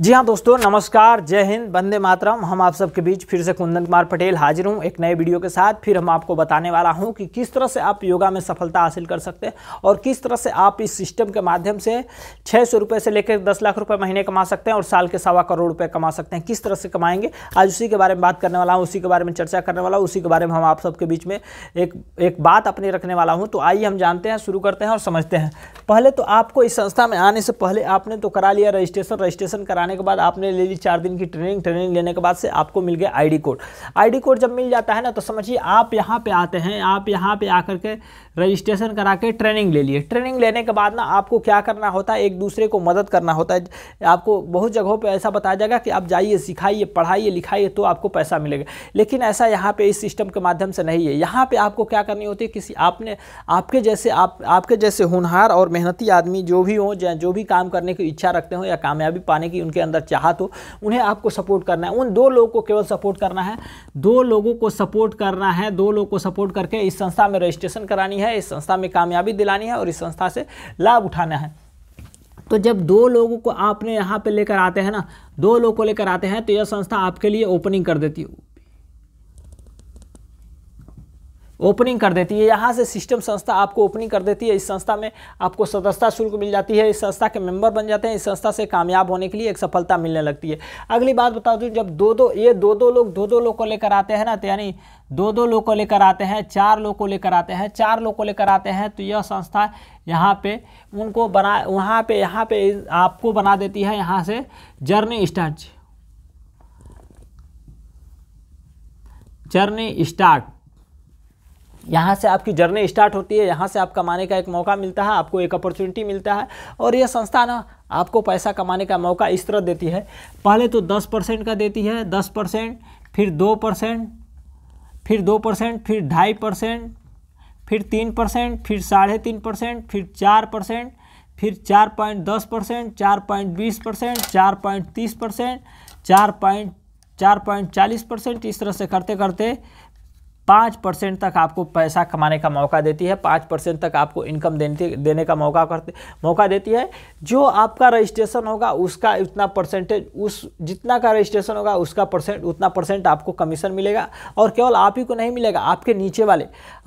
जी हाँ दोस्तों नमस्कार जय हिंद बंदे मातरम हम आप सबके बीच फिर से कुंदन कुमार पटेल हाजिर हूँ एक नए वीडियो के साथ फिर हम आपको बताने वाला हूँ कि किस तरह से आप योगा में सफलता हासिल कर सकते हैं और किस तरह से आप इस सिस्टम के माध्यम से छः सौ रुपये से लेकर दस लाख रुपये महीने कमा सकते हैं और साल के सवा करोड़ रुपये कमा सकते हैं किस तरह से कमाएंगे आज उसी के बारे में बात करने वाला हूँ उसी के बारे में चर्चा करने वाला हूँ उसी के बारे में हम आप सबके बीच में एक एक बात अपने रखने वाला हूँ तो आइए हम जानते हैं शुरू करते हैं और समझते हैं पहले तो आपको इस संस्था में आने से पहले आपने तो करा लिया रजिस्ट्रेशन रजिस्ट्रेशन करा कराने के बाद आपने ले ली चार दिन की ट्रेनिंग ट्रेनिंग लेने के बाद से आपको मिल गया आईडी कोड आईडी कोड जब मिल जाता है ना तो समझिए आप यहाँ पे आते हैं आप यहाँ पे आकर के रजिस्ट्रेशन करा के ट्रेनिंग ले लिए ट्रेनिंग लेने के बाद ना आपको क्या करना होता है एक दूसरे को मदद करना होता है आपको बहुत जगहों पर ऐसा बताया जाएगा कि आप जाइए सिखाइए पढ़ाइए लिखाइए तो आपको पैसा मिलेगा लेकिन ऐसा यहाँ पर इस सिस्टम के माध्यम से नहीं है यहाँ पर आपको क्या करनी होती है किसी आपने आपके जैसे आप आपके जैसे होनहार और मेहनती आदमी जो भी हों जो भी काम करने की इच्छा रखते हों या कामयाबी पाने की उनके अंदर चाहत हो उन्हें आपको सपोर्ट करना है उन दो लोगों को केवल सपोर्ट करना है दो लोगों को सपोर्ट करना है दो लोगों को सपोर्ट करके इस संस्था में रजिस्ट्रेशन करानी है इस संस्था में कामयाबी दिलानी है और इस संस्था से लाभ उठाना है तो जब दो लोगों को आपने यहाँ पे लेकर आते हैं ना दो लोगों को लेकर आते हैं तो यह संस्था आपके लिए ओपनिंग कर देती है ओपनिंग कर देती है यहाँ से सिस्टम संस्था आपको ओपनिंग कर देती है इस संस्था में आपको सदस्यता शुल्क मिल जाती है इस संस्था के मेंबर बन जाते हैं इस संस्था से कामयाब होने के लिए एक सफलता मिलने लगती है अगली बात बता दूँ जब दो दो ये दो दो लोग दो दो लोग को लेकर आते हैं ना तो यानी दो दो लोग को लेकर आते हैं चार लोग को लेकर आते हैं चार लोग को लेकर आते हैं तो यह संस्था यहाँ पे उनको बना वहाँ पे यहाँ पे आपको बना देती है यहाँ से जर्नी स्टार्ट जर्नी स्टार्ट यहाँ से आपकी जर्नी स्टार्ट होती है यहाँ से आप कमाने का एक मौका मिलता है आपको एक अपॉर्चुनिटी मिलता है और यह संस्था ना आपको पैसा कमाने का मौका इस तरह देती है पहले तो दस परसेंट का देती है दस परसेंट फिर दो परसेंट फिर दो परसेंट फिर ढाई परसेंट फिर तीन परसेंट फिर साढ़े तीन परसेंट फिर चार परसेंट फिर चार पॉइंट दस परसेंट चार पॉइंट बीस परसेंट चार पॉइंट तीस परसेंट चार पॉइंट चार पॉइंट चालीस परसेंट इस तरह से करते करते पाँच परसेंट तक आपको पैसा कमाने का मौका देती है पाँच परसेंट तक आपको इनकम देने देने का मौका करते मौका देती है जो आपका रजिस्ट्रेशन होगा उसका इतना परसेंटेज उस जितना का रजिस्ट्रेशन होगा उसका परसेंट उतना परसेंट आपको कमीशन मिलेगा और केवल आप ही को नहीं मिलेगा आपके नीचे वाले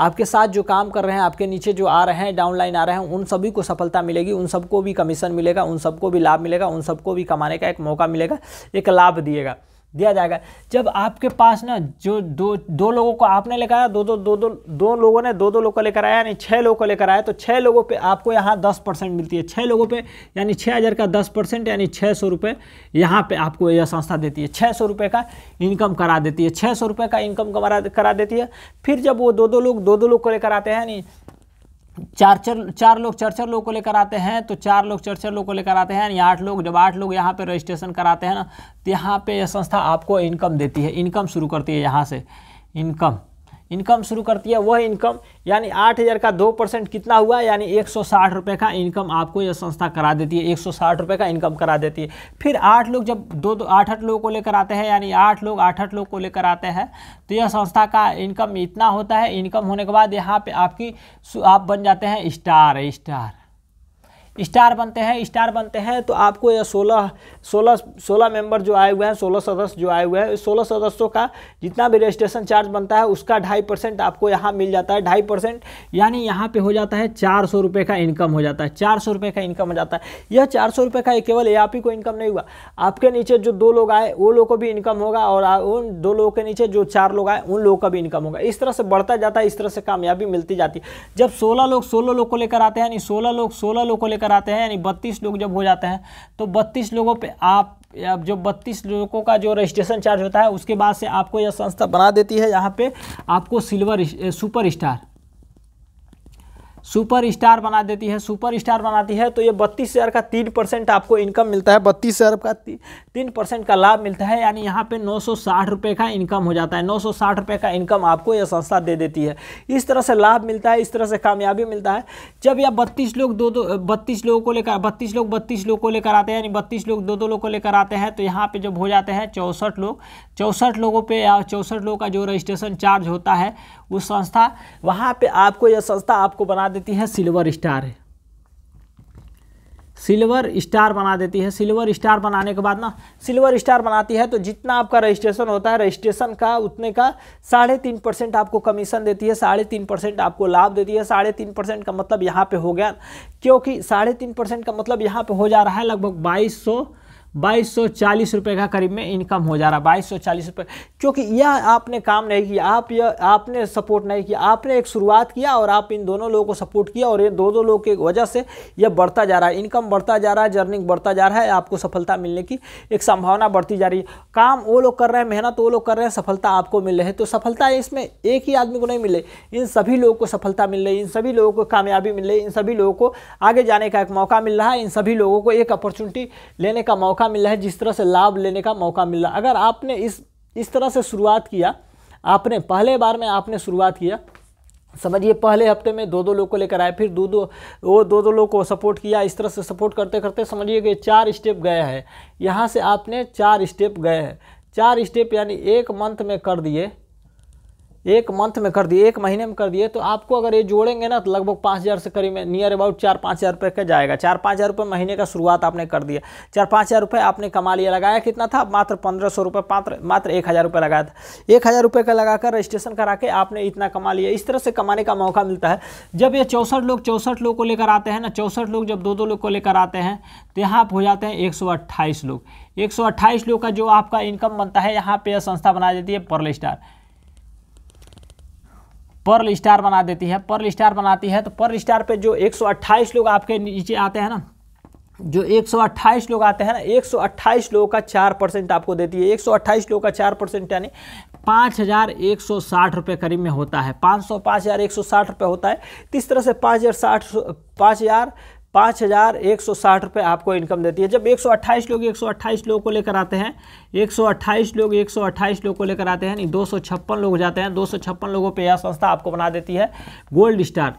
आपके साथ जो काम कर रहे हैं आपके नीचे जो आ रहे हैं डाउनलाइन आ रहे हैं उन सभी को सफलता मिलेगी उन सबको भी कमीशन मिलेगा उन सबको भी लाभ मिलेगा उन सबको भी कमाने का एक मौका मिलेगा एक लाभ दिएगा दिया जाएगा जब आपके पास ना जो दो दो लोगों को आपने लेकर आया दो दो दो दो दो लोगों ने दो दो लोग को लेकर आया यानी छः लोगों को लेकर आया तो छः लोगों पे आपको यहाँ दस परसेंट मिलती है छः लोगों पे यानी छः हज़ार का दस परसेंट यानी छः सौ रुपये यहाँ पर आपको यह संस्था देती है छः सौ रुपये का इनकम करा देती है छः सौ रुपये का इनकम करा करा देती है फिर जब वो दो दो लोग दो दो लोग को लेकर आते हैं यानी चार चार चार लोग चार चार लोग को लेकर आते हैं तो चार लोग चार चार लोग को लेकर आते हैं यानी आठ लोग जब आठ लोग यहाँ पे रजिस्ट्रेशन कराते हैं ना तो यहाँ पे यह संस्था आपको इनकम देती है इनकम शुरू करती है यहाँ से इनकम इनकम शुरू करती है वह इनकम यानी आठ हज़ार का दो परसेंट कितना हुआ यानी एक सौ साठ रुपये का इनकम आपको यह संस्था करा देती है एक सौ साठ रुपये का इनकम करा देती है फिर आठ लोग जब दो दो आठ आठ लोगों को लेकर आते हैं यानी आठ लोग आठ आठ लोग को लेकर आते हैं तो यह संस्था का इनकम इतना होता है इनकम होने के बाद यहाँ पर आपकी आप बन जाते हैं स्टार स्टार स्टार बनते हैं स्टार बनते हैं तो आपको यह सोलह सोलह सोलह मेंबर जो आए हुए हैं सोलह सदस्य जो आए हुए हैं सोलह सदस्यों का जितना भी रजिस्ट्रेशन चार्ज बनता है उसका ढाई परसेंट आपको यहाँ मिल जाता है ढाई परसेंट यानी यहाँ पे हो जाता है चार सौ रुपये का इनकम हो जाता है चार सौ रुपये का इनकम हो जाता है यह चार सौ रुपये का केवल ए आप ही को इनकम नहीं हुआ आपके नीचे जो दो लोग आए वो लोग को भी इनकम होगा और उन दो लोगों के नीचे जो चार लोग आए उन लोगों का भी इनकम होगा इस तरह से बढ़ता जाता है इस तरह से कामयाबी मिलती जाती है जब सोलह लोग सोलह लोग को लेकर आते हैं यानी सोलह लोग सोलह लोग को लेकर कराते हैं यानी बत्तीस लोग जब हो जाते हैं तो बत्तीस लोगों पर आप अब जो बत्तीस लोगों का जो रजिस्ट्रेशन चार्ज होता है उसके बाद से आपको यह संस्था बना देती है यहाँ पे आपको silver super star super star बना देती है सुपर स्टार बनाती है तो ये बत्तीस हज़ार का तीन परसेंट आपको इनकम मिलता है बत्तीस हज़ार का तीन परसेंट का लाभ मिलता है यानी यहाँ पे नौ सौ साठ रुपये का इनकम हो जाता है नौ सौ साठ रुपये का इनकम आपको यह संस्था दे देती है इस तरह से लाभ मिलता है इस तरह से कामयाबी मिलता है जब यह बत्तीस लोग दो दो बत्तीस लोगों को लेकर बत्तीस लोग बत्तीस लोग को लेकर आते हैं यानी बत्तीस लोग दो दो लोग को लेकर आते हैं तो यहाँ पर जब हो जाते हैं चौंसठ लोग चौंसठ लोगों पर या चौंसठ लोगों का जो रजिस्ट्रेशन चार्ज होता है उस संस्था वहाँ पर आपको यह संस्था आपको बना देती है सिल्वर स्टार सिल्वर स्टार बना देती है सिल्वर स्टार बनाने के बाद ना सिल्वर स्टार बनाती है तो जितना आपका रजिस्ट्रेशन होता है रजिस्ट्रेशन का उतने का साढ़े तीन परसेंट आपको कमीशन देती है साढ़े तीन परसेंट आपको लाभ देती है साढ़े तीन परसेंट का मतलब यहाँ पे हो गया क्योंकि साढ़े तीन परसेंट का मतलब यहाँ पे हो जा रहा है लगभग बाईस सौ बाईस सौ चालीस रुपये का करीब में इनकम हो जा रहा है बाईस सौ चालीस रुपये क्योंकि यह आपने काम नहीं किया आप यह आपने सपोर्ट नहीं किया आपने एक शुरुआत किया और आप इन दोनों लोगों को सपोर्ट किया और ये दो दो लोग की वजह से यह बढ़ता जा रहा है इनकम बढ़ता जा रहा है जर्निंग बढ़ता जा रहा है आपको सफलता मिलने की एक संभावना बढ़ती जा रही है काम वो लोग कर रहे हैं मेहनत वो लोग कर रहे हैं सफलता आपको मिल रही है तो सफलता इसमें एक ही आदमी को नहीं मिले इन सभी लोगों को सफलता मिल रही इन सभी लोगों को कामयाबी मिल रही है इन सभी लोगों को आगे जाने का एक मौका मिल रहा है इन सभी लोगों को एक अपॉर्चुनिटी लेने का मौका मौका मिला है जिस तरह से लाभ लेने का मौका मिला अगर आपने इस इस तरह से शुरुआत किया आपने पहले बार में आपने शुरुआत किया समझिए पहले हफ्ते में दो दो लोग को लेकर आए फिर दो दो वो दो दो लोग को सपोर्ट किया इस तरह से सपोर्ट करते करते समझिए कि चार स्टेप गए हैं यहाँ से आपने चार स्टेप गए हैं चार स्टेप यानी एक मंथ में कर दिए एक मंथ में कर दिए एक महीने में कर दिए तो आपको अगर ये जोड़ेंगे ना तो लगभग पाँच हज़ार से करीब नियर अबाउट चार पाँच हज़ार रुपये का जाएगा चार पाँच हज़ार रुपये महीने का शुरुआत आपने कर दिया चार पाँच हज़ार रुपये आपने कमा लिया लगाया कितना था मात्र पंद्रह सौ रुपये मात्र मात्र एक हज़ार रुपये लगाया था एक हज़ार रुपये का लगाकर रजिस्ट्रेशन करा के आपने इतना कमा लिया इस तरह से कमाने का मौका मिलता है जब ये चौंसठ लोग चौंसठ लोग को लेकर आते हैं ना चौंसठ लोग जब दो दो लोग को लेकर आते हैं तो यहाँ आप हो जाते हैं एक लोग एक लोग का जो आपका इनकम बनता है यहाँ पर यह संस्था बना देती है पर्ल स्टार पर्ल स्टार बना देती है पर्ल स्टार बनाती है तो पर्ल स्टार पे जो 128 लोग आपके नीचे आते हैं ना जो 128 लोग आते हैं ना 128 लोगों का चार परसेंट आपको देती है 128 लोगों का चार परसेंट यानी पाँच हज़ार एक सौ साठ रुपये करीब में होता है पाँच सौ पाँच हज़ार एक सौ साठ रुपये होता है तो इस तरह से पाँच हज़ार साठ पाँच हज़ार पाँच हज़ार एक सौ साठ रुपये आपको इनकम देती है जब एक सौ अट्ठाईस लोग एक सौ अट्ठाईस लोग को लेकर आते हैं एक सौ अट्ठाईस लोग एक सौ अट्ठाईस लोग को लेकर आते हैं नहीं दो सौ छप्पन लोग जाते हैं दो सौ छप्पन लोगों पर यह संस्था आपको बना देती है गोल्ड स्टार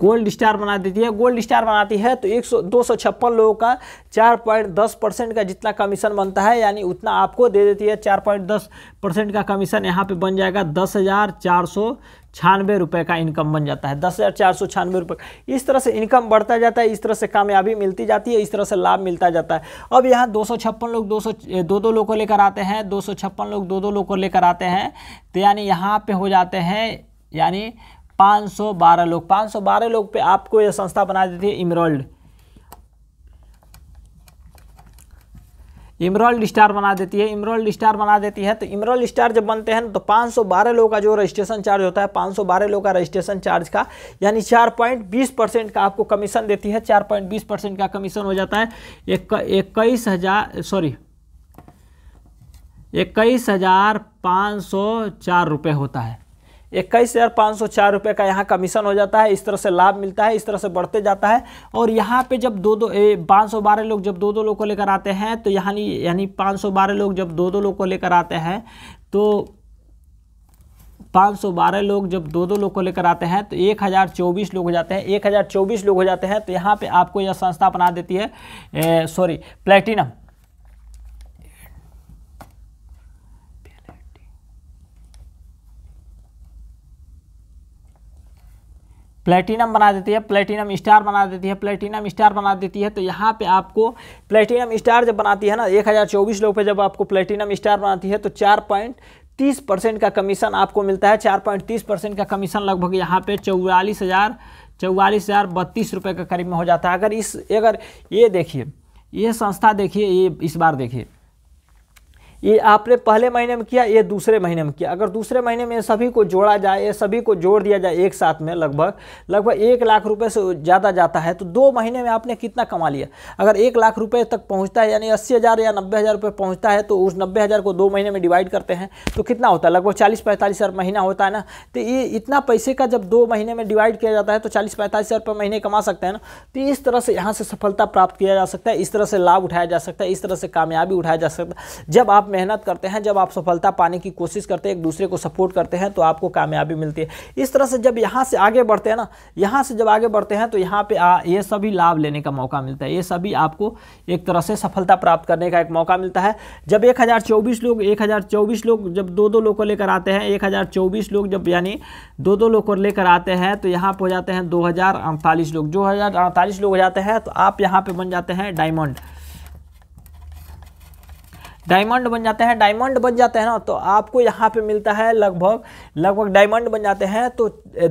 गोल्ड स्टार बना देती है गोल्ड स्टार बनाती है तो एक सौ दो सौ छप्पन लोगों का चार पॉइंट दस परसेंट का जितना कमीशन बनता है यानी उतना आपको दे देती है चार पॉइंट दस परसेंट का कमीशन यहाँ पे बन जाएगा दस हज़ार चार सौ छियानवे रुपये का इनकम बन जाता है दस हज़ार चार सौ छियानवे रुपये इस तरह से इनकम बढ़ता जाता है इस तरह से कामयाबी मिलती जाती है इस तरह से लाभ मिलता जाता है अब यहाँ दो सौ छप्पन लोग दो सौ दो दो लोग को लेकर आते हैं दो सौ छप्पन लोग दो दो लोग को लेकर आते हैं तो यानी यहाँ पे हो जाते हैं यानी 512 लोग 512 लोग पे आपको यह संस्था बना देती है इमरोल्ड इमरोल्ड स्टार बना देती है इमरोल्ड स्टार बना देती है तो इमरॉल्ड स्टार जब बनते हैं तो 512 लोग का जो रजिस्ट्रेशन चार्ज होता है 512 लोग का रजिस्ट्रेशन चार्ज का यानी 4.20 परसेंट का आपको कमीशन देती है 4.20 परसेंट का कमीशन हो जाता है इक्कीस हज़ार सॉरी इक्कीस हज़ार पाँच सौ चार रुपये होता है इक्कीस हज़ार पाँच सौ चार रुपये का यहाँ कमीशन हो जाता है इस तरह से लाभ मिलता है इस तरह से बढ़ते जाता है और यहाँ पे जब दो दो पाँच सौ बारह लोग जब दो दो लोग को लेकर आते हैं तो यहाँ यानी पाँच सौ बारह लोग जब दो दो लोग को लेकर आते हैं तो पाँच सौ बारह लोग जब दो दो लोग को लेकर आते हैं तो एक हज़ार चौबीस लोग हो जाते हैं एक हज़ार चौबीस लोग हो जाते हैं तो यहाँ पे आपको यह संस्था बना देती है सॉरी प्लेटिनम प्लेटिनम बना देती है प्लेटिनम स्टार बना देती है प्लेटिनम स्टार बना देती है तो यहाँ पे आपको प्लेटिनम स्टार जब बनाती है ना एक हज़ार चौबीस लोग पे जब आपको प्लेटिनम स्टार बनाती है तो चार पॉइंट तीस परसेंट का कमीशन आपको मिलता है चार पॉइंट तीस परसेंट का कमीशन लगभग यहाँ पे चौवालीस हज़ार चौवालीस हज़ार बत्तीस रुपये के करीब में हो जाता है अगर इस अगर ये देखिए ये संस्था देखिए ये इस बार देखिए ये आपने पहले महीने में किया ये दूसरे महीने में किया अगर दूसरे महीने में सभी को जोड़ा जाए ये सभी को जोड़ दिया जाए एक साथ में लगभग लगभग एक लाख रुपए से ज़्यादा जाता है तो दो महीने में आपने कितना कमा लिया अगर एक लाख रुपए तक पहुँचता है यानी अस्सी हज़ार या नब्बे हज़ार रुपये पहुँचता है तो उस नब्बे हज़ार को दो महीने में डिवाइड करते हैं तो कितना होता है लगभग चालीस पैंतालीस हज़ार महीना होता है ना तो ये इतना पैसे का जब दो महीने में डिवाइड किया जाता है तो चालीस पैंतालीस हज़ार रुपये महीने कमा सकते हैं ना तो इस तरह से यहाँ से सफलता प्राप्त किया जा सकता है इस तरह से लाभ उठाया जा सकता है इस तरह से कामयाबी उठाया जा सकता है जब आप मेहनत करते हैं जब आप सफलता पाने की कोशिश करते हैं एक दूसरे को सपोर्ट करते हैं तो आपको कामयाबी मिलती है इस तरह से जब यहाँ से आगे बढ़ते हैं ना यहाँ से जब आगे बढ़ते हैं तो यहाँ पे आ, ये सभी लाभ लेने का मौका मिलता है ये सभी आपको एक तरह से सफलता प्राप्त करने का एक मौका मिलता है जब एक लोग एक लोग जब दो दो लोग को लेकर आते हैं एक लोग जब यानी दो दो लोग को लेकर आते हैं तो यहाँ पर हो जाते हैं दो लोग दो लोग हो जाते हैं तो आप यहाँ पर बन जाते हैं डायमंड डायमंड बन जाते हैं डायमंड बन जाते हैं ना तो आपको यहाँ पे मिलता है लगभग लगभग डायमंड बन जाते हैं तो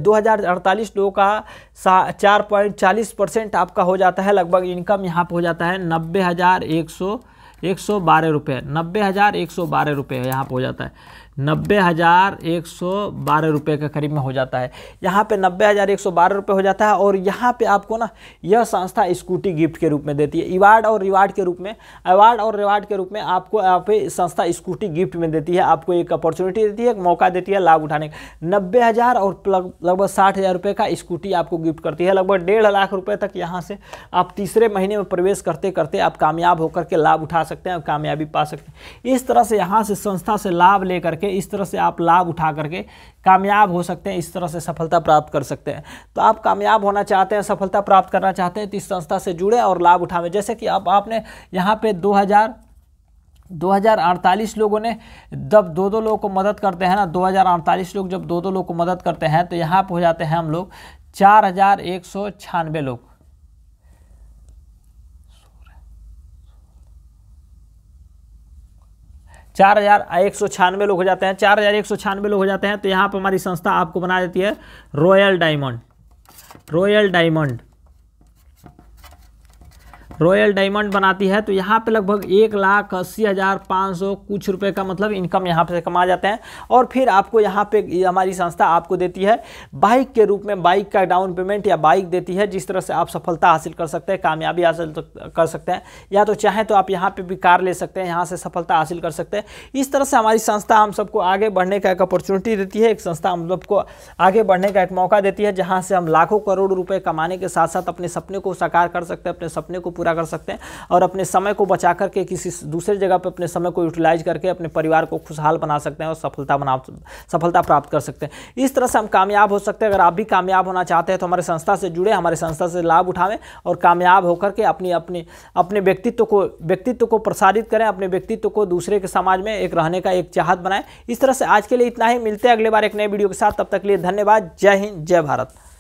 2048 लोगों का चार पॉइंट चालीस परसेंट आपका हो जाता है लगभग इनकम यहाँ पे हो जाता है नब्बे हज़ार एक सौ एक सौ बारह रुपये नब्बे हज़ार एक सौ बारह रुपये यहाँ पर हो जाता है नब्बे हज़ार एक सौ बारह रुपये के करीब में हो जाता है यहाँ पे नब्बे हज़ार एक सौ बारह रुपये हो जाता है और यहाँ पे आपको ना यह संस्था स्कूटी गिफ्ट के रूप में देती है इवार्ड और रिवार्ड के रूप में अवार्ड और रिवार्ड के रूप में आपको यहाँ पे संस्था स्कूटी गिफ्ट में देती है आपको एक अपॉर्चुनिटी देती है एक मौका देती है लाभ उठाने का नब्बे हज़ार और लगभग साठ हज़ार रुपये का स्कूटी आपको गिफ्ट करती है लगभग डेढ़ लाख रुपये तक यहाँ से आप तीसरे महीने में प्रवेश करते करते आप कामयाब होकर के लाभ उठा सकते हैं और कामयाबी पा सकते हैं इस तरह से यहाँ से संस्था से लाभ ले के इस तरह से आप लाभ उठा करके कामयाब हो सकते हैं इस तरह से सफलता प्राप्त कर सकते हैं तो आप कामयाब होना चाहते हैं सफलता प्राप्त करना चाहते हैं तो इस संस्था से जुड़े और लाभ उठावे जैसे कि आप आपने यहाँ पे 2000 2048 लोगों ने जब दो दो लोगों को मदद करते हैं ना 2048 लोग जब दो दो लोगों को मदद करते हैं तो यहाँ पर हो जाते हैं हम लोग चार लोग चार हज़ार एक सौ छियानवे लोग हो जाते हैं चार हज़ार एक सौ छियानवे लोग हो जाते हैं तो यहाँ पर हमारी संस्था आपको बना देती है royal diamond royal diamond royal diamond बनाती है तो यहाँ पे लगभग एक लाख अस्सी हज़ार पाँच सौ कुछ रुपए का मतलब इनकम यहाँ पे कमा जाते हैं और फिर आपको यहाँ पे हमारी संस्था आपको देती है बाइक के रूप में बाइक का डाउन पेमेंट या बाइक देती है जिस तरह से आप सफलता हासिल कर सकते हैं कामयाबी हासिल तो कर सकते हैं या तो चाहें तो आप यहाँ पर भी कार ले सकते हैं यहाँ से सफलता हासिल कर सकते हैं इस तरह से हमारी संस्था हम सबको आगे बढ़ने का एक अपॉर्चुनिटी देती है एक संस्था हम सबको आगे बढ़ने का एक मौका देती है जहाँ से हम लाखों करोड़ रुपये कमाने के साथ साथ अपने सपने को साकार कर सकते हैं अपने सपने को पूरा पूरा कर सकते हैं और अपने समय को बचा करके किसी दूसरे जगह पर अपने समय को यूटिलाइज करके अपने परिवार को खुशहाल बना सकते हैं और सफलता बना सफलता प्राप्त कर सकते हैं इस तरह से हम कामयाब हो सकते हैं अगर आप भी कामयाब होना चाहते हैं तो हमारे संस्था से जुड़े हमारे संस्था से लाभ उठाएं और कामयाब होकर के अपनी अपनी अपने व्यक्तित्व को व्यक्तित्व को प्रसारित करें अपने व्यक्तित्व को दूसरे के समाज में एक रहने का एक चाहत बनाएं इस तरह से आज के लिए इतना ही मिलते हैं अगले बार एक नए वीडियो के साथ तब तक के लिए धन्यवाद जय हिंद जय भारत